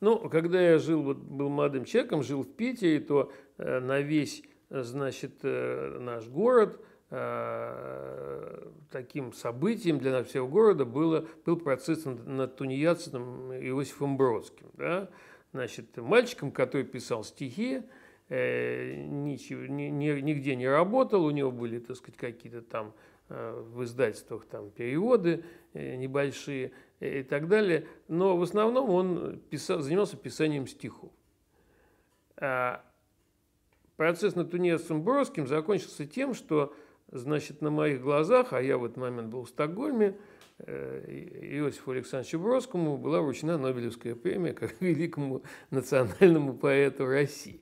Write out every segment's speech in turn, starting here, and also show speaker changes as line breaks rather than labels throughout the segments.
Ну, когда я жил, вот, был молодым человеком, жил в Питере, то э, на весь, э, значит, э, наш город э, таким событием для нас всего города было, был процесс над, над тунеядцем Иосифом Бродским. Да? Значит, мальчиком, который писал стихи, э, ничего, ни, ни, нигде не работал, у него были, так сказать, какие-то там Э, в издательствах там переводы э, небольшие э, и так далее. Но в основном он писал, занимался писанием стихов. А процесс над тунецом Бродским закончился тем, что значит, на моих глазах, а я в этот момент был в Стокгольме, Иосифу Александровичу Бродскому была вручена Нобелевская премия как великому национальному поэту России.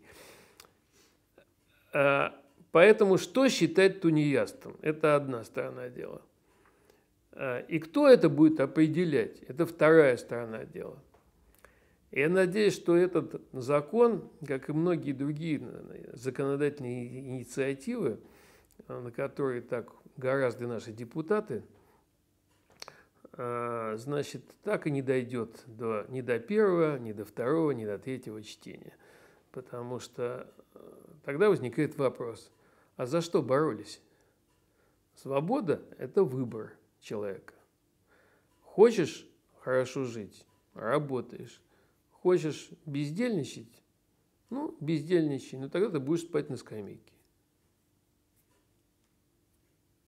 А Поэтому что считать тунеядством? Это одна сторона дела. А, и кто это будет определять? Это вторая сторона дела. Я надеюсь, что этот закон, как и многие другие законодательные инициативы, а, на которые так гораздо наши депутаты, а, значит, так и не дойдет до, ни до первого, ни до второго, ни до третьего чтения. Потому что Тогда возникает вопрос, а за что боролись? Свобода – это выбор человека. Хочешь хорошо жить – работаешь. Хочешь бездельничать – ну, бездельничай, но тогда ты будешь спать на скамейке.